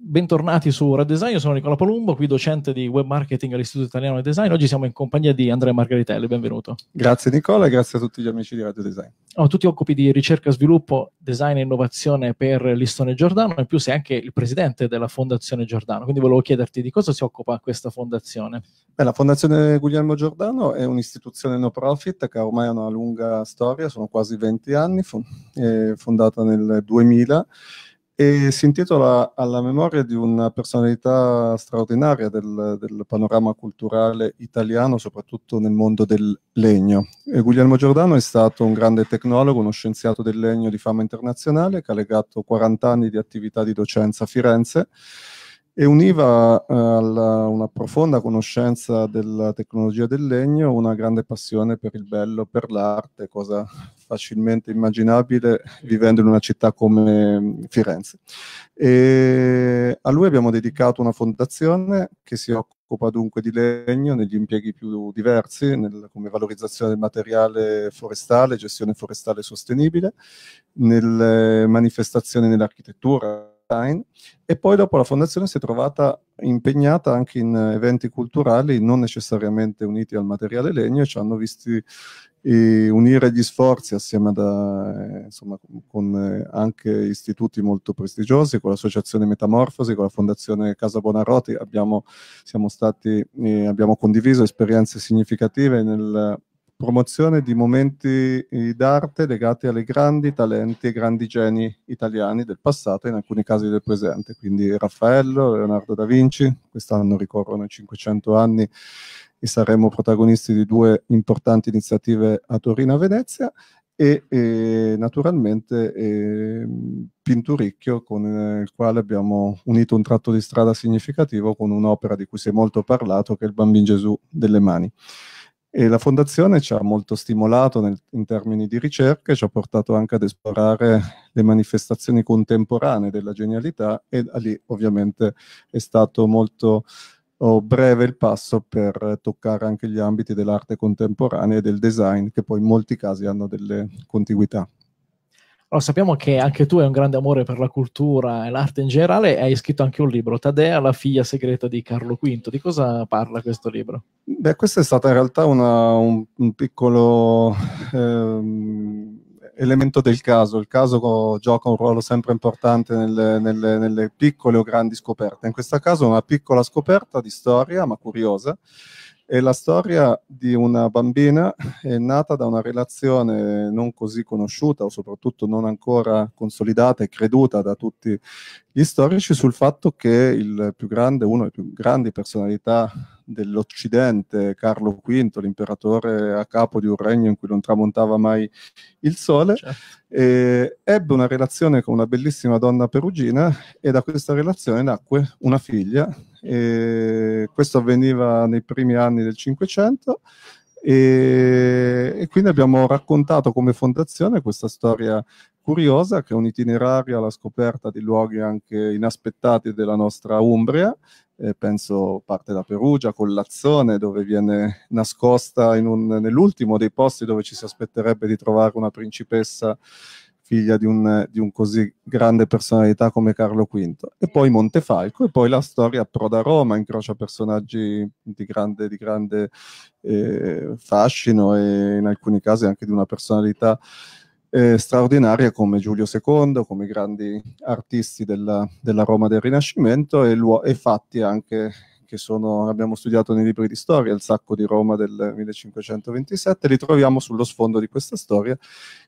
Bentornati su Red Design, io sono Nicola Palumbo, qui docente di web marketing all'Istituto Italiano di Design. Oggi siamo in compagnia di Andrea Margaritelli, benvenuto. Grazie Nicola e grazie a tutti gli amici di Radio Design. Oh, tu ti occupi di ricerca, sviluppo, design e innovazione per Listone Giordano, in più sei anche il presidente della Fondazione Giordano, quindi volevo chiederti di cosa si occupa questa fondazione. Beh, la Fondazione Guglielmo Giordano è un'istituzione no profit che ormai ha una lunga storia, sono quasi 20 anni, fondata nel 2000 e si intitola alla memoria di una personalità straordinaria del, del panorama culturale italiano, soprattutto nel mondo del legno. E Guglielmo Giordano è stato un grande tecnologo, uno scienziato del legno di fama internazionale che ha legato 40 anni di attività di docenza a Firenze e univa eh, a una profonda conoscenza della tecnologia del legno, una grande passione per il bello, per l'arte, cosa facilmente immaginabile vivendo in una città come mm, Firenze. E a lui abbiamo dedicato una fondazione che si occupa dunque di legno negli impieghi più diversi, nel, come valorizzazione del materiale forestale, gestione forestale sostenibile, nelle manifestazioni nell'architettura, design e poi dopo la fondazione si è trovata impegnata anche in eh, eventi culturali non necessariamente uniti al materiale legno e ci hanno visti eh, unire gli sforzi assieme da, eh, insomma, con eh, anche istituti molto prestigiosi, con l'associazione Metamorfosi, con la fondazione Casa Bonarotti, abbiamo, stati, eh, abbiamo condiviso esperienze significative nel promozione di momenti eh, d'arte legati alle grandi talenti e grandi geni italiani del passato e in alcuni casi del presente, quindi Raffaello, Leonardo da Vinci, quest'anno ricorrono i 500 anni e saremo protagonisti di due importanti iniziative a Torino e Venezia e, e naturalmente e, ehm, Pinturicchio con il quale abbiamo unito un tratto di strada significativo con un'opera di cui si è molto parlato che è il Bambino Gesù delle mani. E la fondazione ci ha molto stimolato nel, in termini di ricerca e ci ha portato anche ad esplorare le manifestazioni contemporanee della genialità e lì ovviamente è stato molto oh, breve il passo per toccare anche gli ambiti dell'arte contemporanea e del design che poi in molti casi hanno delle contiguità. Allora, sappiamo che anche tu hai un grande amore per la cultura e l'arte in generale e hai scritto anche un libro, Tadea, la figlia segreta di Carlo V. Di cosa parla questo libro? Beh, questo è stato in realtà una, un, un, piccolo ehm, elemento del caso. Il caso gioca un ruolo sempre importante nelle, nelle, nelle piccole o grandi scoperte. In questo caso una piccola scoperta di storia, ma curiosa, è la storia di una bambina nata da una relazione non così conosciuta o soprattutto non ancora consolidata e creduta da tutti gli storici sul fatto che il più grande, uno dei più grandi personalità dell'Occidente, Carlo V, l'imperatore a capo di un regno in cui non tramontava mai il sole, certo. eh, ebbe una relazione con una bellissima donna perugina e da questa relazione nacque una figlia. Eh, questo avveniva nei primi anni del Cinquecento. E, e quindi abbiamo raccontato come fondazione questa storia curiosa che è un itinerario alla scoperta di luoghi anche inaspettati della nostra Umbria eh, penso parte da Perugia, Collazzone, dove viene nascosta un, nell'ultimo dei posti dove ci si aspetterebbe di trovare una principessa figlia di un, di un, così grande personalità come Carlo V, e poi Montefalco, e poi la storia approda a Roma, incrocia personaggi di grande, di grande eh, fascino e in alcuni casi anche di una personalità eh, straordinaria come Giulio II, come grandi artisti della, della Roma del Rinascimento e, e fatti anche che sono, abbiamo studiato nei libri di storia, il sacco di Roma del 1527, li troviamo sullo sfondo di questa storia,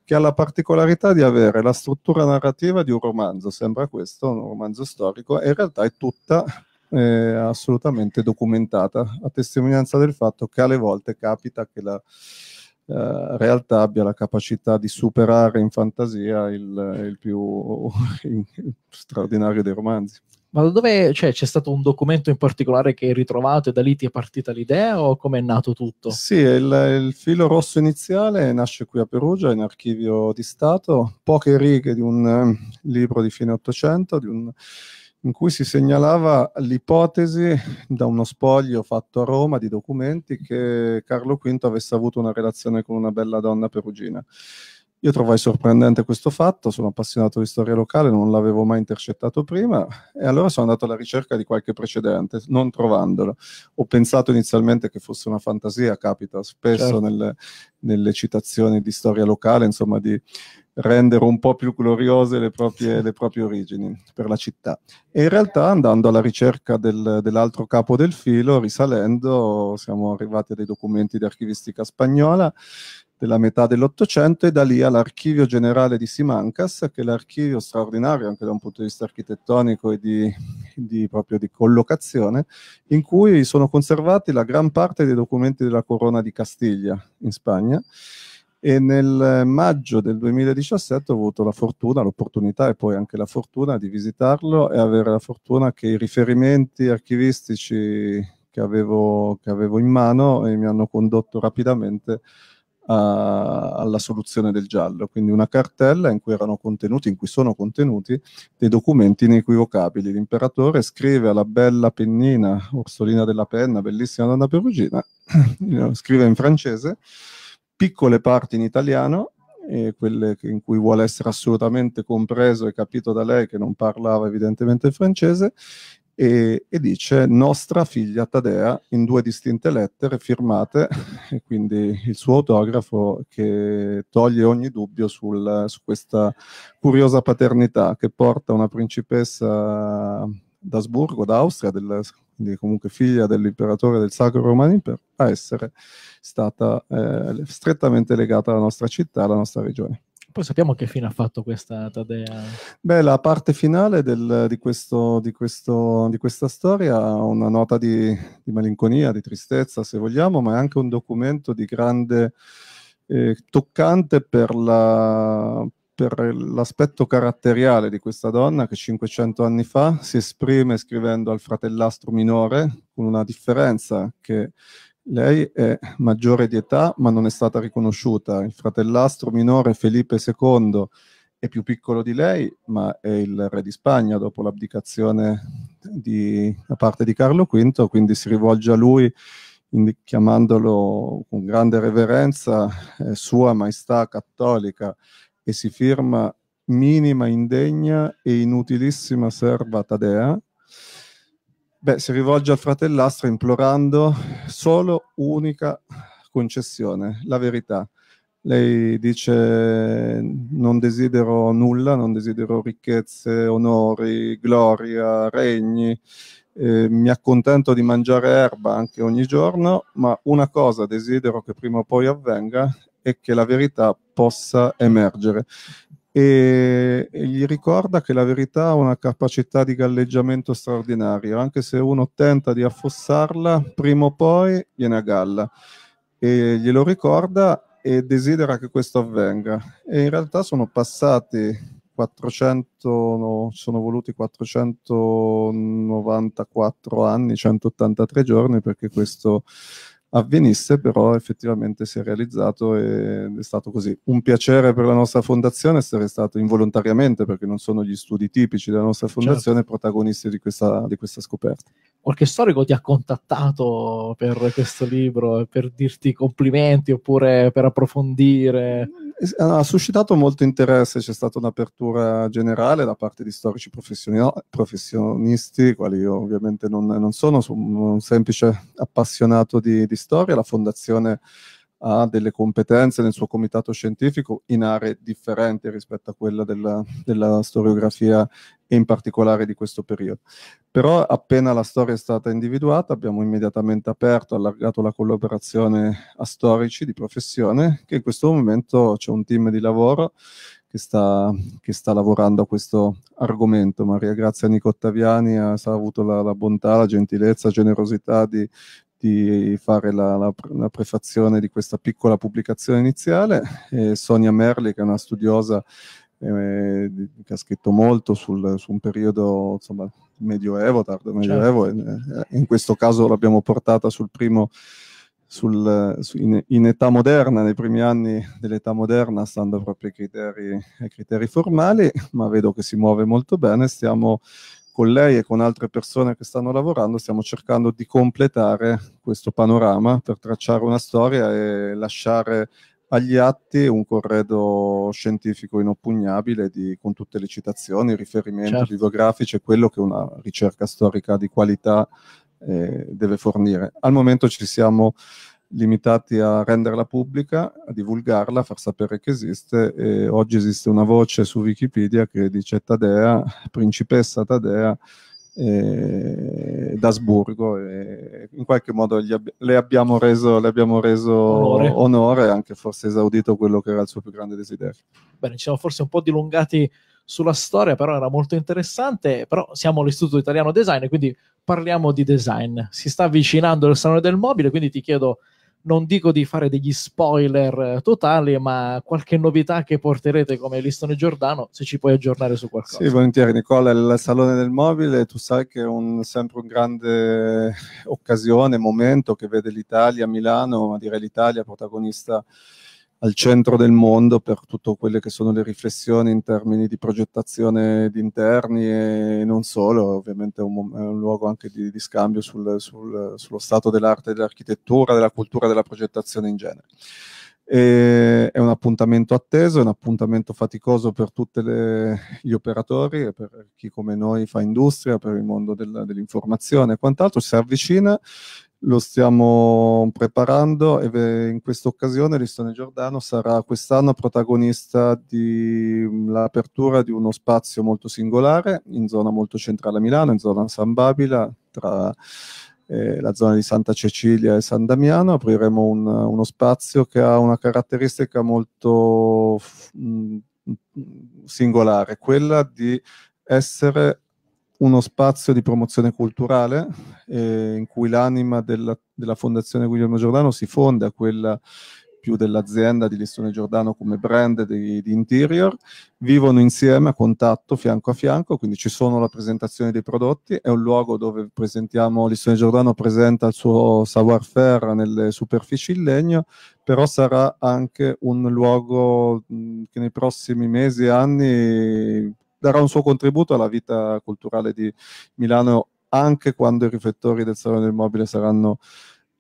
che ha la particolarità di avere la struttura narrativa di un romanzo, sembra questo, un romanzo storico, e in realtà è tutta eh, assolutamente documentata, a testimonianza del fatto che alle volte capita che la eh, realtà abbia la capacità di superare in fantasia il, il più straordinario dei romanzi. Ma dove cioè, c'è stato un documento in particolare che hai ritrovato e da lì ti è partita l'idea o come è nato tutto? Sì, il, il, filo rosso iniziale nasce qui a Perugia, in archivio di Stato, poche righe di un eh, libro di fine Ottocento, in cui si segnalava l'ipotesi da uno spoglio fatto a Roma di documenti che Carlo V avesse avuto una relazione con una bella donna perugina. Io trovai sorprendente questo fatto, sono appassionato di storia locale, non l'avevo mai intercettato prima e allora sono andato alla ricerca di qualche precedente, non trovandolo. Ho pensato inizialmente che fosse una fantasia, capita spesso certo. nelle, nelle, citazioni di storia locale, insomma di rendere un po' più gloriose le proprie, le proprie origini per la città. E in realtà andando alla ricerca del, dell'altro capo del filo, risalendo, siamo arrivati a dei documenti di archivistica spagnola della metà dell'Ottocento e da lì all'archivio generale di Simancas, che è l'archivio straordinario anche da un punto di vista architettonico e di, di, proprio di collocazione, in cui sono conservati la gran parte dei documenti della Corona di Castiglia in Spagna. E nel maggio del 2017 ho avuto la fortuna, l'opportunità e poi anche la fortuna di visitarlo e avere la fortuna che i riferimenti archivistici che avevo, che avevo in mano mi hanno condotto rapidamente alla soluzione del giallo, quindi una cartella in cui erano contenuti, in cui sono contenuti dei documenti inequivocabili. L'imperatore scrive alla bella pennina, Orsolina della Penna, bellissima donna perugina, eh, scrive in francese, piccole parti in italiano, quelle in cui vuole essere assolutamente compreso e capito da lei che non parlava evidentemente francese, e, e dice nostra figlia Tadea in due distinte lettere firmate, e quindi il suo autografo che toglie ogni dubbio sul, su questa curiosa paternità che porta una principessa d'Asburgo, d'Austria, del, quindi comunque figlia dell'imperatore del Sacro Romano Impero, a essere stata eh, strettamente legata alla nostra città, alla nostra regione. Poi sappiamo che fine ha fatto questa Tadea. Beh, la parte finale del, di, questo, di, questo, di, questa storia ha una nota di, di, malinconia, di tristezza, se vogliamo, ma è anche un documento di grande eh, toccante per, la, per l'aspetto caratteriale di questa donna che 500 anni fa si esprime scrivendo al fratellastro minore con una differenza che lei è maggiore di età ma non è stata riconosciuta. Il fratellastro minore Felipe II è più piccolo di lei ma è il re di Spagna dopo l'abdicazione di, da parte di Carlo V, quindi si rivolge a lui chiamandolo con grande reverenza eh, Sua Maestà Cattolica e si firma Minima Indegna e Inutilissima Serva Tadea Beh, si rivolge al fratellastro implorando solo unica concessione, la verità. Lei dice non desidero nulla, non desidero ricchezze, onori, gloria, regni, eh, mi accontento di mangiare erba anche ogni giorno, ma una cosa desidero che prima o poi avvenga è che la verità possa emergere e, e gli ricorda che la verità ha una capacità di galleggiamento straordinaria, anche se uno tenta di affossarla, prima o poi viene a galla. E glielo ricorda e desidera che questo avvenga. E in realtà sono passati 400, no, sono voluti 494 anni, 183 giorni perché questo avvenisse, però effettivamente si è realizzato ed è stato così. Un piacere per la nostra fondazione essere stato involontariamente, perché non sono gli studi tipici della nostra certo. fondazione, certo. protagonisti di questa, di questa scoperta. Qualche storico ti ha contattato per questo libro, per dirti complimenti oppure per approfondire? Eh, ha suscitato molto interesse, c'è stata un'apertura generale da parte di storici professionisti, quali io ovviamente non, non sono, sono un semplice appassionato di, di storia, la fondazione ha delle competenze nel suo comitato scientifico in aree differenti rispetto a quella della, della, storiografia e in particolare di questo periodo. Però appena la storia è stata individuata abbiamo immediatamente aperto, allargato la collaborazione a storici di professione, che in questo momento c'è un team di lavoro che sta, che sta lavorando a questo argomento. Maria Grazia Nicottaviani ha, ha avuto la, la bontà, la gentilezza, la generosità di di fare la, la, la, prefazione di questa piccola pubblicazione iniziale. E Sonia Merli, che è una studiosa eh, che ha scritto molto sul, su un periodo insomma, medioevo, tardo certo. medioevo, certo. in questo caso l'abbiamo portata sul primo, sul, in, in, età moderna, nei primi anni dell'età moderna, stando proprio ai criteri, ai criteri formali, ma vedo che si muove molto bene. Stiamo con lei e con altre persone che stanno lavorando stiamo cercando di completare questo panorama per tracciare una storia e lasciare agli atti un corredo scientifico inoppugnabile di, con tutte le citazioni, i riferimenti certo. bibliografici e quello che una ricerca storica di qualità eh, deve fornire. Al momento ci siamo limitati a renderla pubblica, a divulgarla, a far sapere che esiste. E oggi esiste una voce su Wikipedia che dice Tadea, principessa Tadea eh, d'Asburgo. E in qualche modo ab- le abbiamo reso, le abbiamo reso onore. onore, anche forse esaudito quello che era il suo più grande desiderio. Bene, ci siamo forse un po' dilungati sulla storia, però era molto interessante. Però siamo all'Istituto Italiano Design, quindi parliamo di design. Si sta avvicinando il Salone del Mobile, quindi ti chiedo non dico di fare degli spoiler eh, totali, ma qualche novità che porterete come listone Giordano, se ci puoi aggiornare su qualcosa. Sì, volentieri Nicola, il Salone del Mobile, tu sai che è un, sempre un grande occasione, momento che vede l'Italia, Milano, ma direi l'Italia protagonista al centro del mondo per tutte quelle che sono le riflessioni in termini di progettazione di interni e non solo, ovviamente è un, è un luogo anche di, di scambio sul, sul, sullo stato dell'arte, dell'architettura, della cultura, della progettazione in genere. E è un appuntamento atteso, è un appuntamento faticoso per tutti gli operatori e per chi come noi fa industria, per il mondo del, dell'informazione e quant'altro, si avvicina, lo stiamo preparando e in questa occasione Listone Giordano sarà quest'anno protagonista dell'apertura mm, di uno spazio molto singolare in zona molto centrale a Milano, in zona San Babila, tra eh, la zona di Santa Cecilia e San Damiano, apriremo un, uno spazio che ha una caratteristica molto mh, mm, singolare, quella di essere uno spazio di promozione culturale eh, in cui l'anima della, della, Fondazione Guglielmo Giordano si fonde a quella più dell'azienda di Listone Giordano come brand di, di, interior, vivono insieme a contatto fianco a fianco, quindi ci sono la presentazione dei prodotti, è un luogo dove presentiamo, Listone Giordano presenta il suo savoir-faire nelle superfici in legno, però sarà anche un luogo che nei prossimi mesi e anni darà un suo contributo alla vita culturale di Milano anche quando i riflettori del Salone del Mobile saranno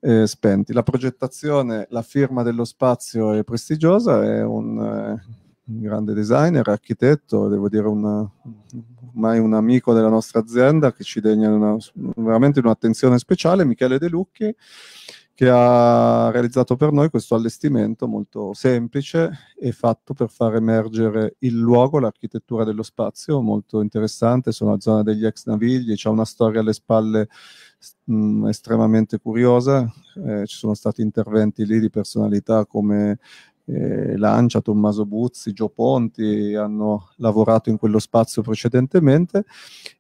eh, spenti. La progettazione, la firma dello spazio è prestigiosa, è un, eh, un grande designer, architetto, devo dire una, ormai un amico della nostra azienda che ci degna una, veramente un'attenzione speciale, Michele De Lucchi, che ha realizzato per noi questo allestimento molto semplice e fatto per far emergere il luogo, l'architettura dello spazio, molto interessante, sono la zona degli ex navigli, c'è una storia alle spalle mh, mm, estremamente curiosa, eh, ci sono stati interventi lì di personalità come eh, Lancia, Tommaso Buzzi, Gio Ponti hanno lavorato in quello spazio precedentemente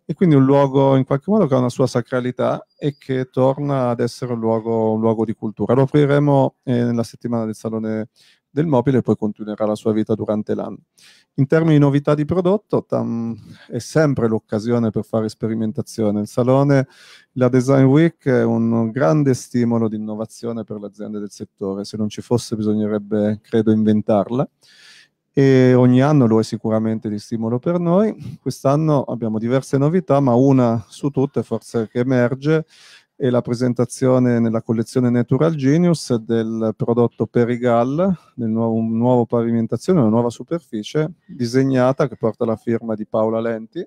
e quindi un luogo in qualche modo che ha una sua sacralità e che torna ad essere un luogo, un luogo di cultura. Lo apriremo eh, nella settimana del Salone del mobile e poi continuerà la sua vita durante l'anno. In termini di novità di prodotto, tam, è sempre l'occasione per fare sperimentazione. Il salone, la Design Week è un grande stimolo di innovazione per le aziende del settore. Se non ci fosse bisognerebbe, credo, inventarla. E ogni anno lo è sicuramente di stimolo per noi. Quest'anno abbiamo diverse novità, ma una su tutte, forse che emerge, e la presentazione nella collezione Natural Genius del prodotto Perigal, del nuovo, un nuovo pavimentazione, una nuova superficie disegnata che porta la firma di Paola Lenti,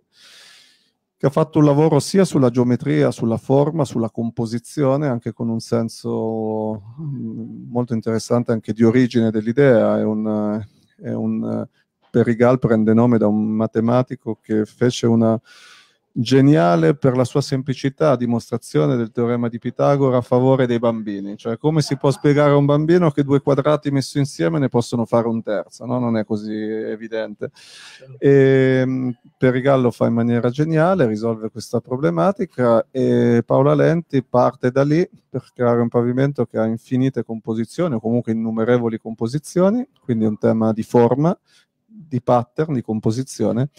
che ha fatto un lavoro sia sulla geometria, sulla forma, sulla composizione, anche con un senso mm, molto interessante anche di origine dell'idea. È un, è un, eh, Perigal prende nome da un matematico che fece una geniale per la sua semplicità, dimostrazione del teorema di Pitagora a favore dei bambini. Cioè, come si può spiegare a un bambino che due quadrati messi insieme ne possono fare un terzo? No? Non è così evidente. E, ehm, Perigal lo fa in maniera geniale, risolve questa problematica e Paola Lenti parte da lì per creare un pavimento che ha infinite composizioni o comunque innumerevoli composizioni, quindi è un tema di forma, di pattern, di composizione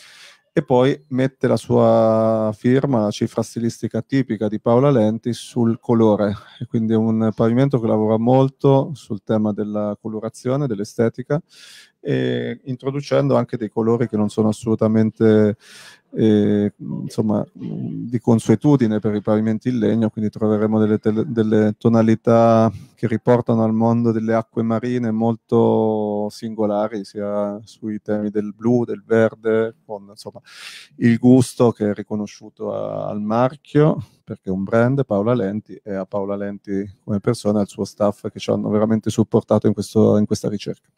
e poi mette la sua firma, la cifra stilistica tipica di Paola Lenti sul colore. E quindi è un pavimento che lavora molto sul tema della colorazione, dell'estetica e introducendo anche dei colori che non sono assolutamente eh, insomma, di consuetudine per i pavimenti in legno, quindi troveremo delle, tele, delle, tonalità che riportano al mondo delle acque marine molto singolari, sia sui temi del blu, del verde, con insomma, il gusto che è riconosciuto a, al marchio, perché è un brand, Paola Lenti, e a Paola Lenti come persona e al suo staff che ci hanno veramente supportato in, questo, in questa ricerca.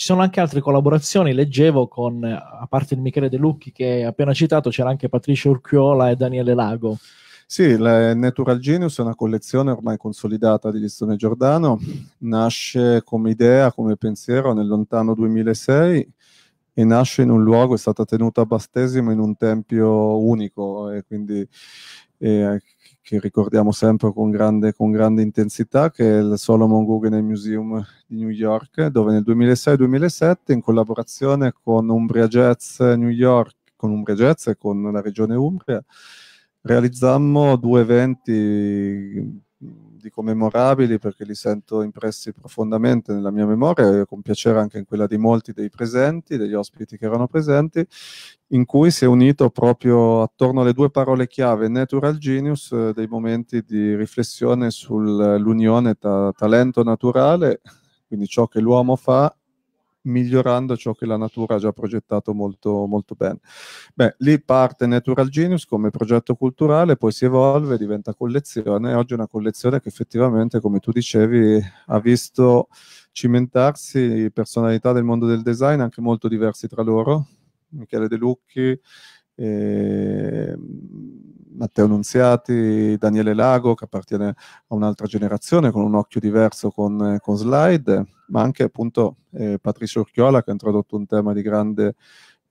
Ci sono anche altre collaborazioni, leggevo con, a parte il Michele De Lucchi che appena citato, c'era anche Patricia Urchiola e Daniele Lago. Sì, la Natural Genius è una collezione ormai consolidata di Listone Giordano, nasce come idea, come pensiero nel lontano 2006 e nasce in un luogo, è stata tenuta a battesimo in un tempio unico e quindi eh, che ricordiamo sempre con grande, con grande, intensità, che è il Solomon Guggenheim Museum di New York, dove nel 2006-2007, in collaborazione con Umbria Jazz New York, con Umbria Jazz e con la regione Umbria, realizzammo due eventi dico memorabili perché li sento impressi profondamente nella mia memoria e con piacere anche in quella di molti dei presenti, degli ospiti che erano presenti, in cui si è unito proprio attorno alle due parole chiave natural genius eh, dei momenti di riflessione sull'unione tra talento naturale, quindi ciò che l'uomo fa migliorando ciò che la natura ha già progettato molto, molto bene. Beh, lì parte Natural Genius come progetto culturale, poi si evolve, diventa collezione, oggi è una collezione che effettivamente, come tu dicevi, ha visto cimentarsi personalità del mondo del design anche molto diverse tra loro, Michele De Lucchi eh, Matteo Nunziati, Daniele Lago, che appartiene a un'altra generazione con un occhio diverso con, eh, con slide, ma anche appunto eh, Patricio Urchiola che ha introdotto un tema di grande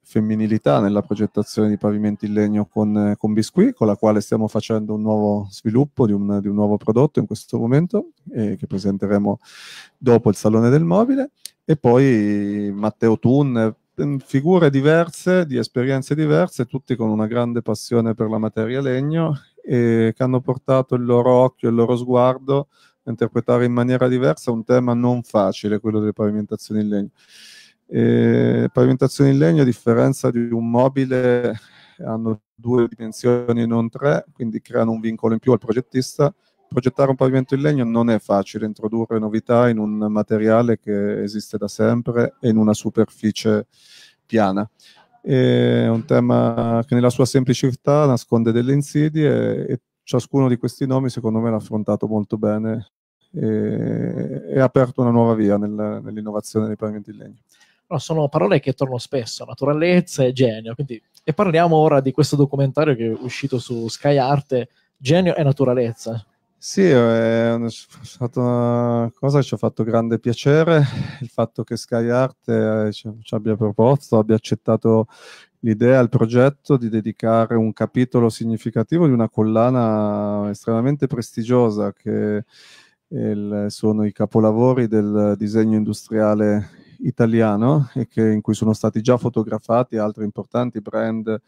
femminilità nella progettazione di pavimenti in legno con, eh, con Biscuit, con la quale stiamo facendo un nuovo sviluppo di un, di un nuovo prodotto in questo momento, eh, che presenteremo dopo il Salone del Mobile. E poi Matteo Thun, Mm, figure diverse, di esperienze diverse, tutti con una grande passione per la materia legno e che hanno portato il loro occhio, e il loro sguardo a interpretare in maniera diversa un tema non facile, quello delle pavimentazioni in legno. E pavimentazioni in legno, a differenza di un mobile, hanno due dimensioni e non tre, quindi creano un vincolo in più al progettista progettare un pavimento in legno non è facile, introdurre novità in un materiale che esiste da sempre e in una superficie piana. È un tema che nella sua semplicità nasconde delle insidie e ciascuno di questi nomi secondo me l'ha affrontato molto bene e ha aperto una nuova via nel, nell'innovazione dei pavimenti in legno. No, sono parole che tornano spesso, naturalezza e genio. Quindi... E parliamo ora di questo documentario che è uscito su Sky Arte, Genio e naturalezza. Sì, eh, è, stata una cosa che ci ha fatto grande piacere, il fatto che SkyArt eh, ci, ci abbia proposto, abbia accettato l'idea, il progetto di dedicare un capitolo significativo di una collana estremamente prestigiosa che il, sono i capolavori del disegno industriale italiano e che, in cui sono stati già fotografati altri importanti brand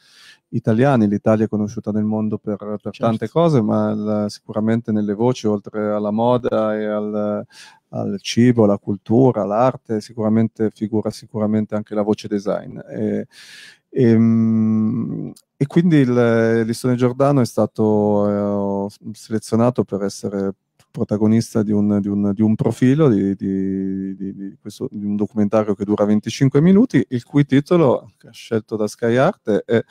italiani. L'Italia è conosciuta nel mondo per, per certo. tante cose, ma la, sicuramente nelle voci, oltre alla moda e al, al cibo, alla cultura, all'arte, sicuramente figura sicuramente anche la voce design. E, e, ehm, e quindi il, l'Istone Giordano è stato eh, selezionato per essere protagonista di un, di un, di un profilo, di, questo, di, un documentario che dura 25 minuti, il cui titolo, scelto da Sky Art, è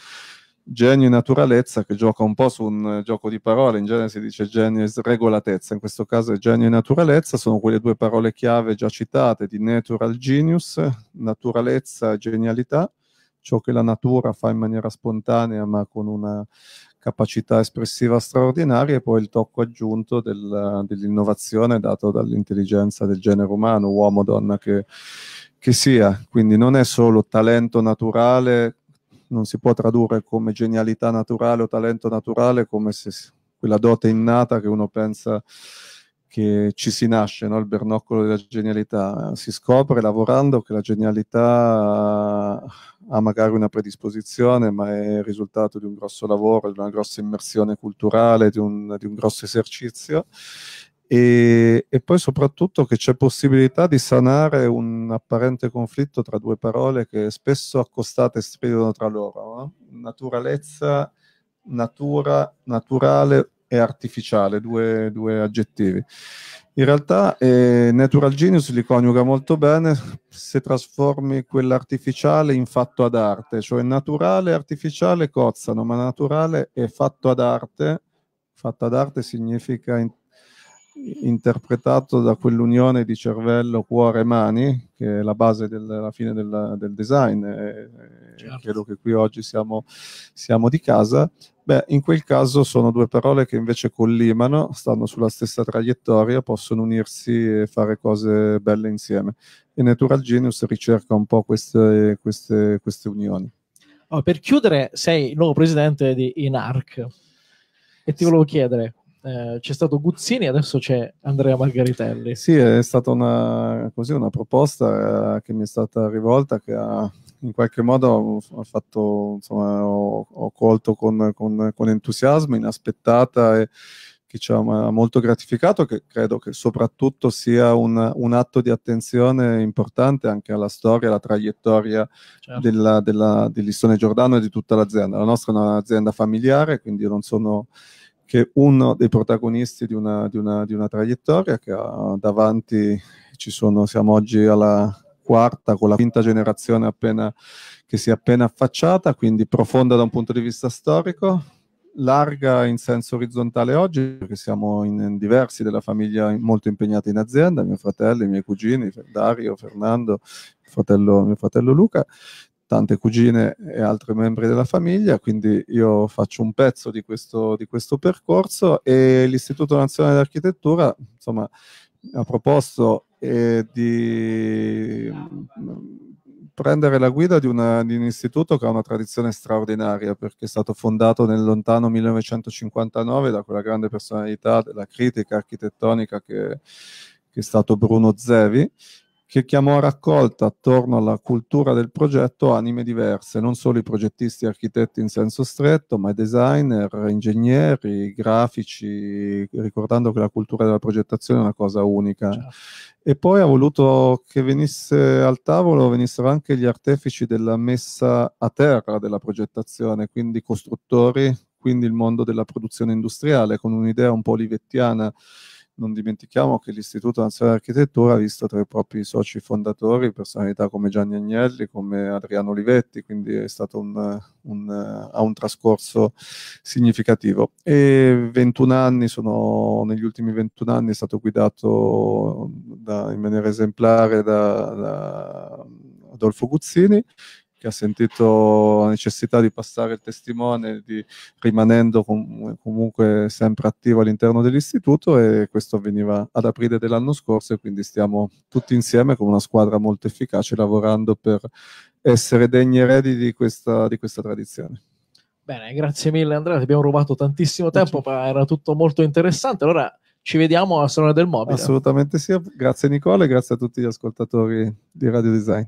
genio e naturalezza che gioca un po' su un gioco di parole, in genere si dice genio e sregolatezza, in questo caso è genio e naturalezza, sono quelle due parole chiave già citate di natural genius, naturalezza e genialità, ciò che la natura fa in maniera spontanea ma con una capacità espressiva straordinaria e poi il tocco aggiunto del, dell'innovazione dato dall'intelligenza del genere umano, uomo, o donna che, che sia. Quindi non è solo talento naturale, non si può tradurre come genialità naturale o talento naturale come se quella dote innata che uno pensa che ci si nasce, no? il bernoccolo della genialità. Si scopre lavorando che la genialità eh, ha magari una predisposizione, ma è il risultato di un grosso lavoro, di una grossa immersione culturale, di un, di un grosso esercizio. E, e, poi soprattutto che c'è possibilità di sanare un apparente conflitto tra due parole che spesso accostate stridono tra loro, no? naturalezza, natura, naturale, e artificiale, due, due aggettivi. In realtà eh, Natural Genius li coniuga molto bene se trasformi quell'artificiale in fatto ad arte, cioè naturale e artificiale cozzano, ma naturale e fatto ad arte, fatto ad arte significa in, interpretato da quell'unione di cervello, cuore e mani, che è la base della fine della, del design, e, eh, eh, certo. credo che qui oggi siamo, siamo di casa, Beh, in quel caso sono due parole che invece collimano, stanno sulla stessa traiettoria, possono unirsi e fare cose belle insieme. E Natural Genius ricerca un po' queste, queste, queste unioni. Oh, per chiudere, sei il nuovo presidente di INARC e ti volevo chiedere, eh, c'è stato Guzzini, e adesso c'è Andrea Margaritelli. Sì, è stata una, così, una proposta eh, che mi è stata rivolta che ha in qualche modo ho, fatto, insomma, ho, ho colto con, con, con, entusiasmo, inaspettata e che ci ha molto gratificato, che credo che soprattutto sia un, un atto di attenzione importante anche alla storia, alla traiettoria certo. della, della, dell'Istone Giordano e di tutta l'azienda. La nostra è un'azienda familiare, quindi io non sono che uno dei protagonisti di una, di una, di una traiettoria che ha ah, davanti, sono, siamo oggi alla, quarta, con la quinta generazione appena, che si è appena affacciata, quindi profonda da un punto di vista storico, larga in senso orizzontale oggi, perché siamo in, in diversi della famiglia molto impegnati in azienda, mio fratello, i miei cugini, Dario, Fernando, mio fratello, mio fratello Luca, tante cugine e altri membri della famiglia, quindi io faccio un pezzo di questo, di questo percorso e l'Istituto Nazionale d'Architettura, insomma, ha proposto e di mm, prendere la guida di, una, di, un istituto che ha una tradizione straordinaria perché è stato fondato nel lontano 1959 da quella grande personalità della critica architettonica che, che è stato Bruno Zevi che chiamò a raccolta attorno alla cultura del progetto anime diverse, non solo i progettisti e architetti in senso stretto, ma i designer, ingegneri, grafici, ricordando che la cultura della progettazione è una cosa unica. Certo. E poi ha voluto che venisse al tavolo venissero anche gli artefici della messa a terra della progettazione, quindi costruttori, quindi il mondo della produzione industriale, con un'idea un po' olivettiana non dimentichiamo che l'Istituto Nazionale di Architettura ha visto tra i propri soci fondatori personalità come Gianni Agnelli, come Adriano Olivetti, quindi è stato un, un, ha un trascorso significativo. E 21 anni sono, negli ultimi 21 anni è stato guidato da, in maniera esemplare da, da Adolfo Guzzini che ha sentito la necessità di passare il testimone, di, rimanendo com- comunque sempre attivo all'interno dell'istituto e questo avveniva ad aprile dell'anno scorso e quindi stiamo tutti insieme come una squadra molto efficace lavorando per essere degni eredi di questa, di questa tradizione. Bene, grazie mille Andrea, ti abbiamo rubato tantissimo tempo, ma era tutto molto interessante. Allora ci vediamo a Salone del Mobile. Assolutamente sì, grazie Nicola e grazie a tutti gli ascoltatori di Radio Design.